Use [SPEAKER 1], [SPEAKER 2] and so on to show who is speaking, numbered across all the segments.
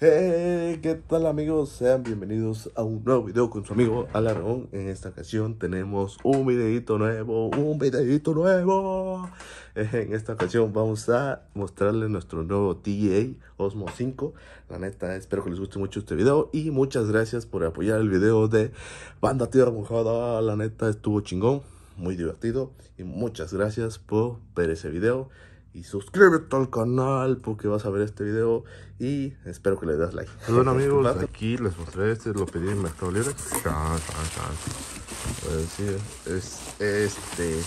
[SPEAKER 1] Hey, ¿qué tal amigos? Sean bienvenidos a un nuevo video con su amigo Alarón. En esta ocasión tenemos un videito nuevo, un videito nuevo. Eh, en esta ocasión vamos a mostrarle nuestro nuevo TA Osmo 5. La neta, espero que les guste mucho este video y muchas gracias por apoyar el video de Banda Tierra Mojada. La neta, estuvo chingón, muy divertido y muchas gracias por ver ese video y suscríbete al canal porque vas a ver este video y espero que le das like. Pues bueno este amigos, aquí les mostré este, lo pedí en Mercado Libre. Pues es este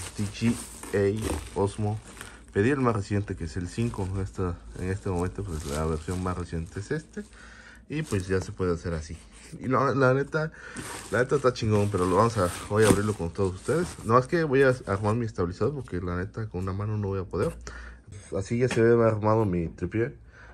[SPEAKER 1] TGA Osmo. Pedí el más reciente que es el 5. en este momento pues la versión más reciente es este. Y pues ya se puede hacer así. Y la, neta, la neta está chingón, pero lo vamos a, voy a abrirlo con todos ustedes. No más que voy a armar mi estabilizador porque la neta con una mano no voy a poder así ya se ve armado mi tripié.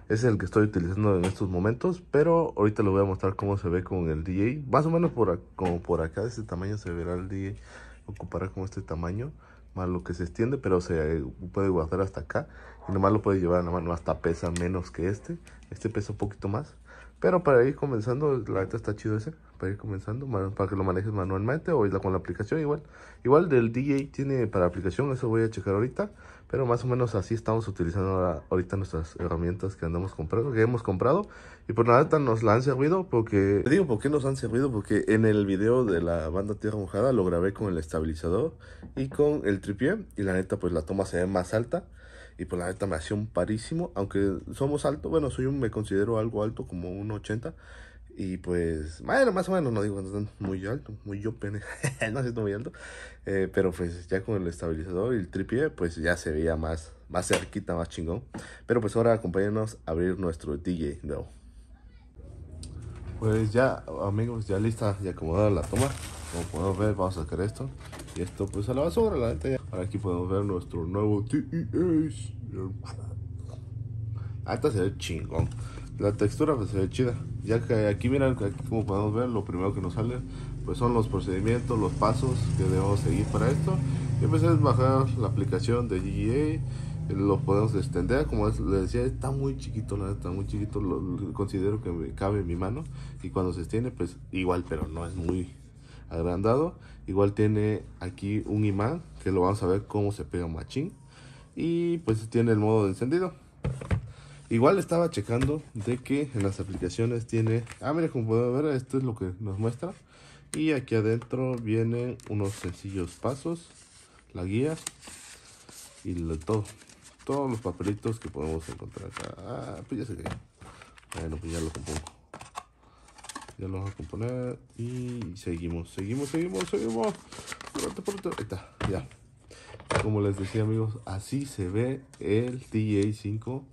[SPEAKER 1] Es el que estoy utilizando en estos momentos, pero ahorita lo voy a mostrar cómo se ve con el DJ. Más o menos por, como por acá, de este tamaño se verá el DJ, ocupará como este tamaño, más lo que se extiende, pero se puede guardar hasta acá. Y nomás lo puede llevar en la mano, hasta pesa menos que este. Este pesa un poquito más. Pero para ir comenzando, la neta está chido ese. Para ir comenzando, para que lo manejes manualmente o con la aplicación igual. Igual del DJ tiene para aplicación, eso voy a checar ahorita. Pero más o menos así estamos utilizando ahora ahorita nuestras herramientas que andamos comprando, que hemos comprado. Y por pues la neta nos la han servido porque... Te digo, ¿por nos han servido? Porque en el video de la banda Tierra Mojada lo grabé con el estabilizador y con el tripié. Y la neta, pues la toma se ve más alta. Y pues la neta me hacía un parísimo, aunque somos altos, bueno, soy me considero algo alto, como un 80. Y pues, bueno, más o menos, no digo muy alto, muy yo pene, no siento muy alto. Eh, pero pues ya con el estabilizador y el tripié, pues ya se veía más, más cerquita, más chingón. Pero pues ahora acompáñenos a abrir nuestro DJ Pues ya, amigos, ya lista y acomodada la toma. Como podemos ver, vamos a sacar esto. Y esto pues a la basura, la neta Ahora aquí podemos ver nuestro nuevo TES. Hasta se ve chingón. La textura pues se ve chida. Ya que aquí miran, como podemos ver, lo primero que nos sale pues son los procedimientos, los pasos que debemos seguir para esto. Y pues bajar la aplicación de GGA lo podemos extender como les decía está muy chiquito la está muy chiquito lo, considero que me cabe en mi mano y cuando se extiende pues igual pero no es muy agrandado. Igual tiene aquí un imán que lo vamos a ver cómo se pega un machín. Y pues tiene el modo de encendido. Igual estaba checando de que en las aplicaciones tiene... Ah, mira, como pueden ver, esto es lo que nos muestra. Y aquí adentro vienen unos sencillos pasos, la guía y todo. Todos los papelitos que podemos encontrar acá. Ah, pues Bueno, pues ya ya lo vamos a componer. Y seguimos, seguimos, seguimos, seguimos. Ahí está, ya. Como les decía amigos, así se ve el TA5.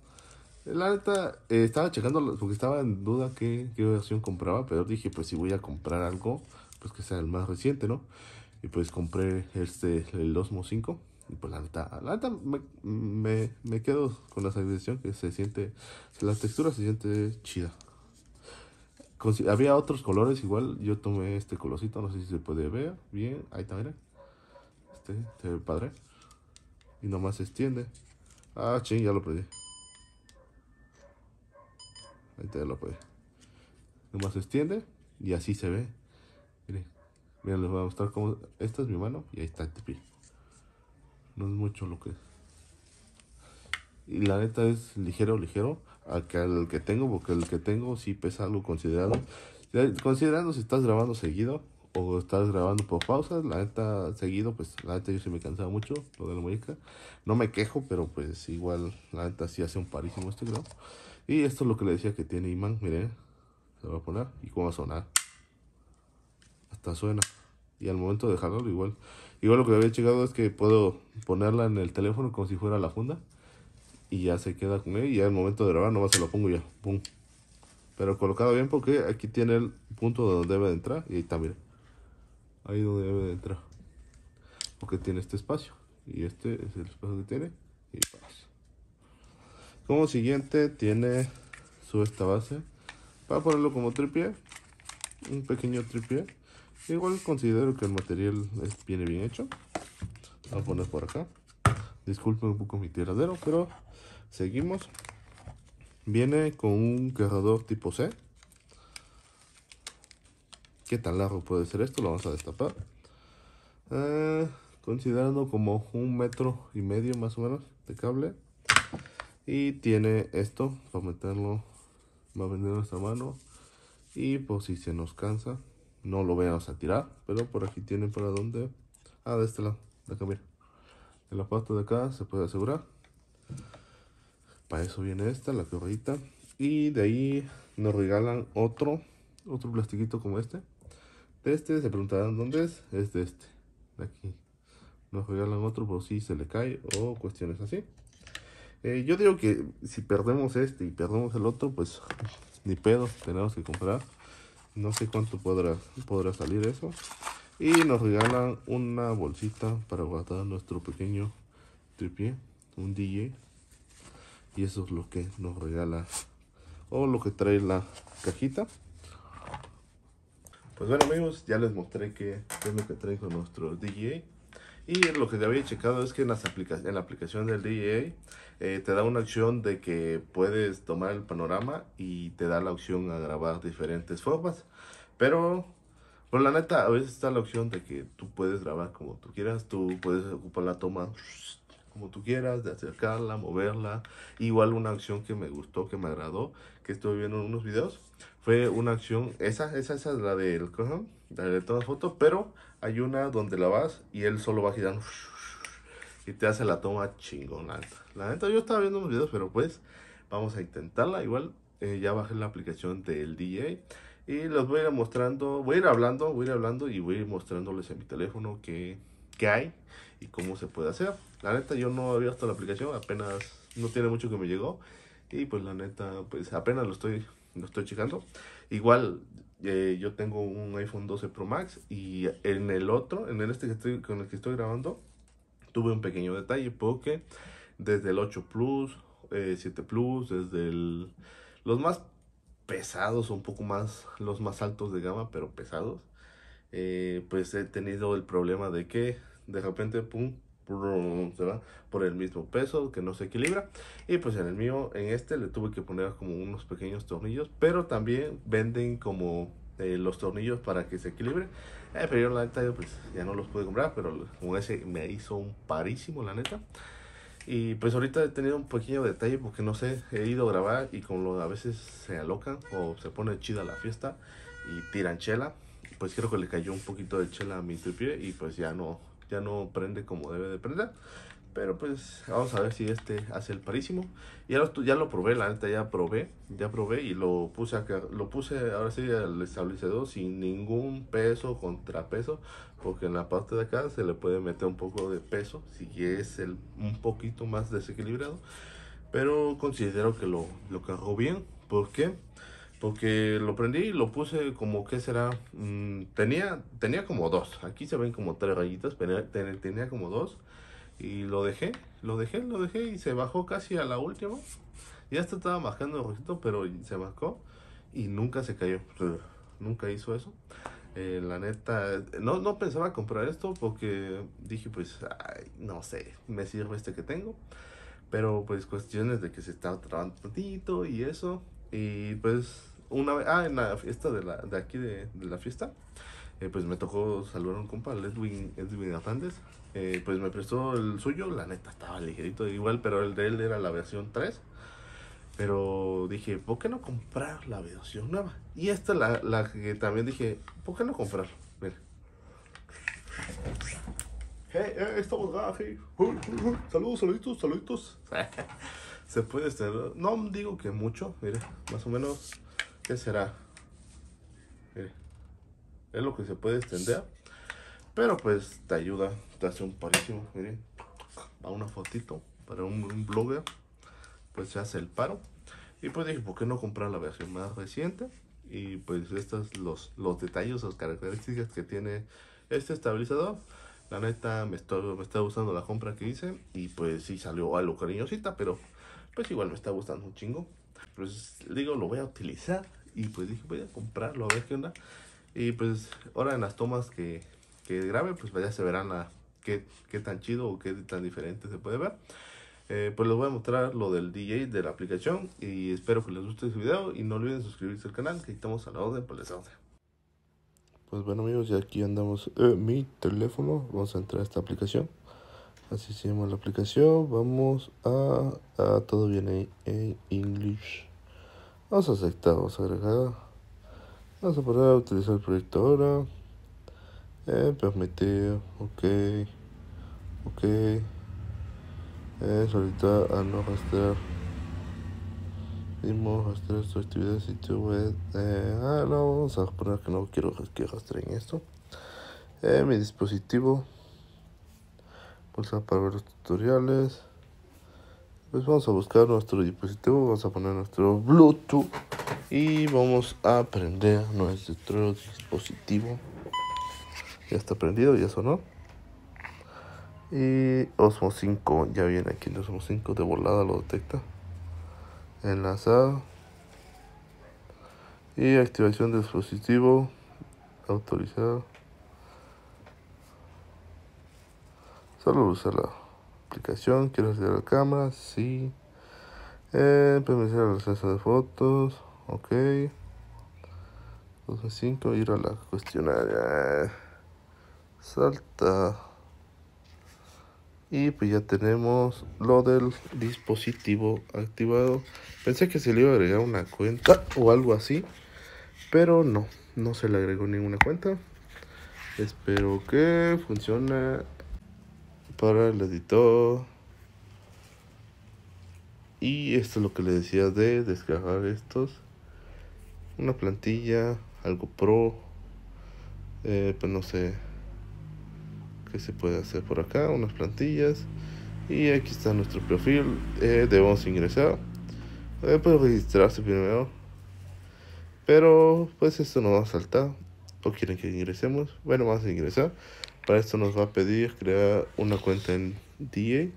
[SPEAKER 1] La alta eh, estaba checando porque estaba en duda qué, versión compraba, pero dije, pues si voy a comprar algo, pues que sea el más reciente, ¿no? Y pues compré este, el Osmo 5. Y pues la neta, la neta me, me quedo con la sensación que se siente, la textura se siente chida había otros colores igual. Yo tomé este colorcito, no sé si se puede ver bien. Ahí está, mira. Este, se ve padre. Y nomás se extiende. Ah, ching, ya lo perdí. Ahí está, lo perdí. Nomás se extiende y así se ve. Miren, les voy a mostrar cómo... Esta es mi mano y ahí está el tepi. No es mucho lo que Y la neta es ligero, ligero al que tengo, porque el que tengo sí pesa algo considerado. Considerando si estás grabando seguido o estás grabando por pausas, la neta seguido, pues la neta yo sí me cansaba mucho lo de la muñeca. No me quejo, pero pues igual la neta sí hace un parísimo este grabo. Y esto es lo que le decía que tiene imán, miren, se va a poner y cómo va a sonar. Hasta suena. Y al momento de dejarlo igual. Igual lo que había llegado es que puedo ponerla en el teléfono como si fuera la funda y ya se queda con él y ya el momento de grabar nomás se lo pongo ya, pum. Pero colocado bien porque aquí tiene el punto donde debe de entrar y ahí está, miren Ahí donde debe de entrar. Porque tiene este espacio y este es el espacio que tiene y pasa. Como siguiente tiene su esta base para ponerlo como tripié, un pequeño tripié. Igual considero que el material viene bien hecho. vamos a poner por acá. Disculpen un poco mi tiradero, pero Seguimos. Viene con un cargador tipo C. ¿Qué tan largo puede ser esto? Lo vamos a destapar. Eh, considerando como un metro y medio más o menos de cable. Y tiene esto para meterlo, va a venir nuestra mano. Y por pues, si se nos cansa, no lo veamos a tirar. Pero por aquí tiene para donde... Ah, de este lado, de acá, mira. En la parte de acá se puede asegurar para eso viene esta, la corredita. Y de ahí nos regalan otro, otro plastiquito como este. De este, se preguntarán dónde es. Es de este, de aquí. Nos regalan otro por si se le cae o cuestiones así. Eh, yo digo que si perdemos este y perdemos el otro, pues ni pedo, tenemos que comprar. No sé cuánto podrá, podrá salir eso. Y nos regalan una bolsita para guardar nuestro pequeño tripié, un DJ y eso es lo que nos regala o lo que trae la cajita pues bueno amigos ya les mostré que es lo que trae nuestro dj y lo que te había checado es que en, las aplicaciones, en la aplicación del dj eh, te da una opción de que puedes tomar el panorama y te da la opción a grabar diferentes formas pero por pues la neta a veces está la opción de que tú puedes grabar como tú quieras tú puedes ocupar la toma como tú quieras, de acercarla, moverla. Igual una acción que me gustó, que me agradó, que estuve viendo en unos videos, fue una acción, esa, esa, esa es la del, la de todas fotos, pero hay una donde la vas y él solo va girando y te hace la toma chingón. La neta, yo estaba viendo unos videos, pero pues vamos a intentarla. Igual eh, ya bajé la aplicación del DJ y los voy a ir mostrando, voy a ir hablando, voy a ir hablando y voy a ir mostrándoles en mi teléfono que qué hay y cómo se puede hacer. La neta, yo no había visto la aplicación, apenas no tiene mucho que me llegó. Y pues la neta, pues apenas lo estoy, lo estoy checando. Igual, eh, yo tengo un iPhone 12 Pro Max y en el otro, en este que estoy, con el que estoy grabando, tuve un pequeño detalle porque desde el 8 Plus, 7 eh, Plus, desde el, los más pesados, un poco más, los más altos de gama, pero pesados, eh, pues he tenido el problema de que de repente, pum, se va por el mismo peso que no se equilibra y pues en el mío en este le tuve que poner como unos pequeños tornillos pero también venden como eh, los tornillos para que se equilibre eh, pero yo la neta pues ya no los pude comprar pero con ese me hizo un parísimo la neta y pues ahorita he tenido un pequeño detalle porque no sé he ido a grabar y con lo a veces se alocan o se pone chida la fiesta y tiran chela pues creo que le cayó un poquito de chela a mi tripié y pues ya no, ya no prende como debe de prender. Pero pues vamos a ver si este hace el parísimo. Ya lo, ya lo probé, la neta ya probé, ya probé y lo puse acá, lo puse ahora sí al establecedor sin ningún peso, contrapeso, porque en la parte de acá se le puede meter un poco de peso si es el, un poquito más desequilibrado. Pero considero que lo, lo cargó bien, porque porque lo prendí y lo puse como que será mm, tenía tenía como dos aquí se ven como tres rayitas pero tenía como dos y lo dejé lo dejé lo dejé y se bajó casi a la última ya esto estaba bajando el rojito pero se bajó y nunca se cayó nunca hizo eso eh, la neta no no pensaba comprar esto porque dije pues no sé me sirve este que tengo pero pues cuestiones de que se está trabando tantito y eso y pues una vez, ah, en la fiesta de, la, de aquí de, la fiesta, eh, pues me tocó saludar a un compa, Edwin, Edwin Hernández. Eh, pues me prestó el suyo, la neta estaba ligerito igual, pero el de él era la versión 3. Pero dije, ¿por qué no comprar la versión nueva? Y esta la, la que también dije, ¿por qué no comprar? Mira. Hey, hey estamos acá, Saludos, saluditos, saluditos. se puede extender, no digo que mucho, mire, más o menos, ¿qué será? Mire, es lo que se puede extender, pero pues te ayuda, te hace un parísimo, mire, a una fotito para un, blogger, pues se hace el paro. Y pues dije, ¿por qué no comprar la versión más reciente? Y pues estos los, los detalles, las características que tiene este estabilizador. La neta, me estoy me está gustando la compra que hice. Y pues sí salió algo cariñosita, pero pues igual me está gustando un chingo. Pues digo, lo voy a utilizar y pues dije, voy a comprarlo, a ver qué onda. Y pues ahora en las tomas que, que grabe, pues ya se verán a qué, qué, tan chido o qué tan diferente se puede ver. Eh, pues les voy a mostrar lo del DJ de la aplicación y espero que les guste este video y no olviden suscribirse al canal que estamos a la orden pues les Pues bueno amigos, ya aquí andamos eh, mi teléfono, vamos a entrar a esta aplicación. Así se llama la aplicación. Vamos a, a todo viene en English. Vamos a aceptar, vamos a agregar. Vamos a poder utilizar el proyecto ahora. Eh, permitir, ok, ok. Eh, a no rastrear. Dimos rastrear su actividad de sitio web. Eh, ah, no, vamos a poner que no quiero que rastreen esto. Eh, mi dispositivo pulsar para ver los tutoriales pues vamos a buscar nuestro dispositivo vamos a poner nuestro bluetooth y vamos a prender nuestro dispositivo ya está prendido ya sonó y Osmo 5 ya viene aquí el Osmo 5 de volada lo detecta enlazado y activación de dispositivo autorizado Solo usa la aplicación. Quiero acceder a la cámara. Sí. Eh, el acceso de fotos. Ok. 2.5, Ir a la cuestionaria. Eh. Salta. Y pues ya tenemos lo del dispositivo activado. Pensé que se le iba a agregar una cuenta o algo así. Pero no, no se le agregó ninguna cuenta. Espero que funcione para el editor. Y esto es lo que le decía de descargar estos. Una plantilla, algo pro. Eh, pues no sé qué se puede hacer por acá. Unas plantillas. Y aquí está nuestro perfil. debemos ingresar. Eh, eh registrarse primero. Pero pues esto no va a saltar. ¿O quieren que ingresemos? Bueno, vamos a ingresar. Para esto nos va a pedir crear una cuenta en DA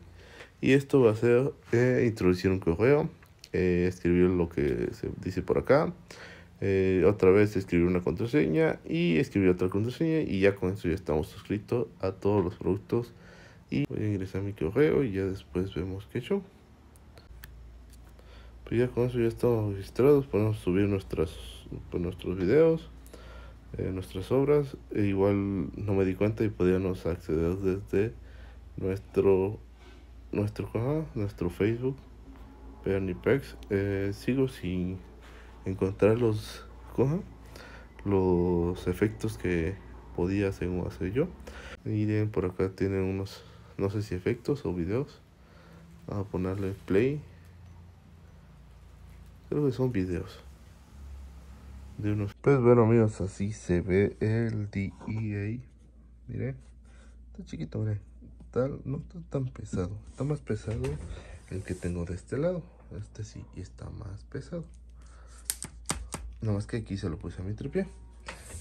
[SPEAKER 1] y esto va a ser eh, introducir un correo, eh, escribir lo que se dice por acá, eh, otra vez escribir una contraseña y escribir otra contraseña y ya con eso ya estamos suscritos a todos los productos y voy a ingresar mi correo y ya después vemos qué show. Pues ya con eso ya estamos registrados, podemos subir nuestras, pues, nuestros videos. Eh, nuestras obras. E igual no me di cuenta y podíamos acceder desde nuestro nuestro nuestro Facebook Pernipex. Eh, sigo sin encontrar los los efectos que podía según hacer yo. Miren por acá tienen unos no sé si efectos o videos. Vamos a ponerle play. Creo que son videos de unos... Pues bueno amigos, así se ve el DEA. Miren, está chiquito, miren. tal no está tan pesado. Está más pesado el que tengo de este lado. Este sí está más pesado. Nada más que aquí se lo puse a mi tripié.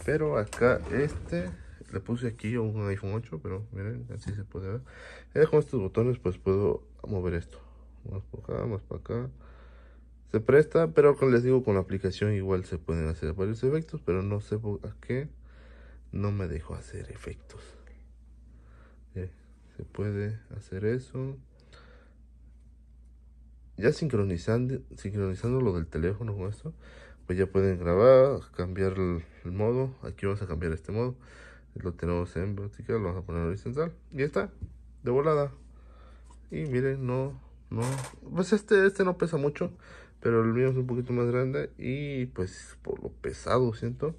[SPEAKER 1] Pero acá este le puse aquí un iPhone 8, pero miren, así se puede ver. con estos botones pues puedo mover esto. Más para acá, más para acá. Se presta, pero les digo, con la aplicación igual se pueden hacer varios efectos, pero no sé por qué no me dejó hacer efectos. se puede hacer eso. Ya sincronizando, sincronizando lo del teléfono con esto, pues ya pueden grabar, cambiar el, modo. Aquí vamos a cambiar este modo. Lo tenemos en vertical, lo vamos a poner horizontal. Y está, de volada. Y miren, no, no, pues este, este no pesa mucho. Pero el mío es un poquito más grande y pues por lo pesado siento.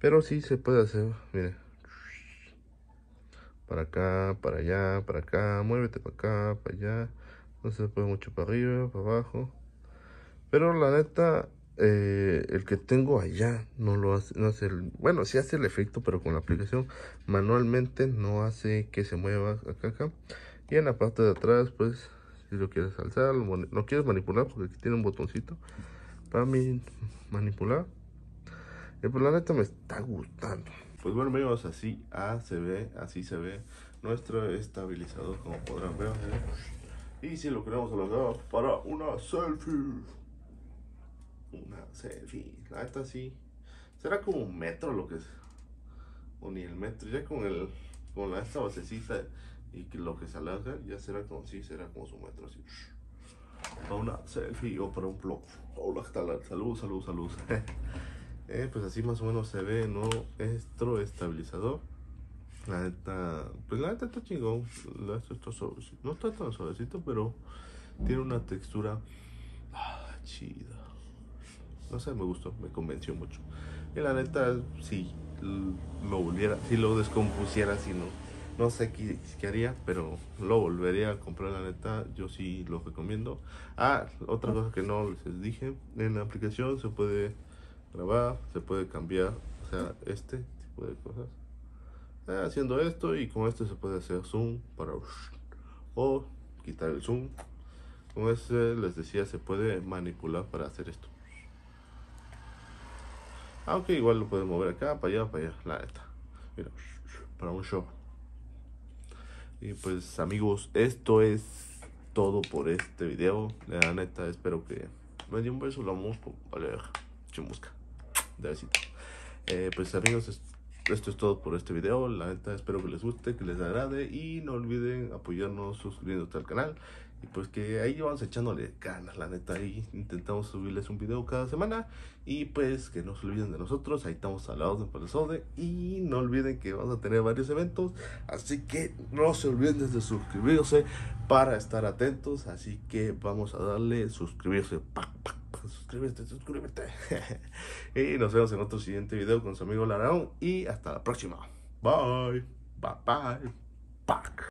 [SPEAKER 1] Pero sí se puede hacer, miren. Para acá, para allá, para acá, muévete para acá, para allá. No se puede mucho para arriba, para abajo. Pero la neta, eh, el que tengo allá no lo hace, no hace bueno, sí hace el efecto, pero con la aplicación manualmente no hace que se mueva acá, acá. Y en la parte de atrás, pues si lo quieres alzar, lo, quieres manipular, porque aquí tiene un botoncito para manipular. Y eh, pues la neta me está gustando. Pues bueno amigos, así ah, se ve, así se ve nuestro estabilizador como podrán ver. ¿eh? Y si lo queremos alargar para una selfie. Una selfie. La neta sí. Será como un metro lo que es. O ni el metro. Ya con el con esta basecita y que lo que se alarga ya será como si será como su metro así. Para una selfie o para un blog. Hola, Salud, salud, salud. Eh, pues así más o menos se ve ¿No? nuestro estabilizador. La neta, pues la neta está chingón. No está tan suavecito, pero tiene una textura ah, chida. No sé, me gustó, me convenció mucho. Y la neta, si lo volviera, si lo descompusiera, si no no sé qué, haría, pero lo volvería a comprar, la neta. Yo sí lo recomiendo. Ah, otra cosa que no les dije: en la aplicación se puede grabar, se puede cambiar, o sea, este tipo de cosas. Ah, haciendo esto y con esto se puede hacer zoom para o quitar el zoom. Como ese les decía, se puede manipular para hacer esto. Aunque igual lo pueden mover acá, para allá, para allá, la neta. Mira, para un show. Y pues amigos, esto es todo por este video. La neta, espero que me dio un beso la musco. Vale, chimusca. De besito. Eh, pues amigos, esto es todo por este video. La neta, espero que les guste, que les agrade. Y no olviden apoyarnos suscribiéndose al canal. Y pues que ahí vamos echándole ganas, la neta. Ahí intentamos subirles un video cada semana. Y pues que no se olviden de nosotros. Ahí estamos al lado de Sode Y no olviden que vamos a tener varios eventos. Así que no se olviden de suscribirse para estar atentos. Así que vamos a darle suscribirse. ¡Pac, pac! Pues, suscríbete, suscríbete. y nos vemos en otro siguiente video con su amigo Larao. Y hasta la próxima. Bye. Bye bye. Bye.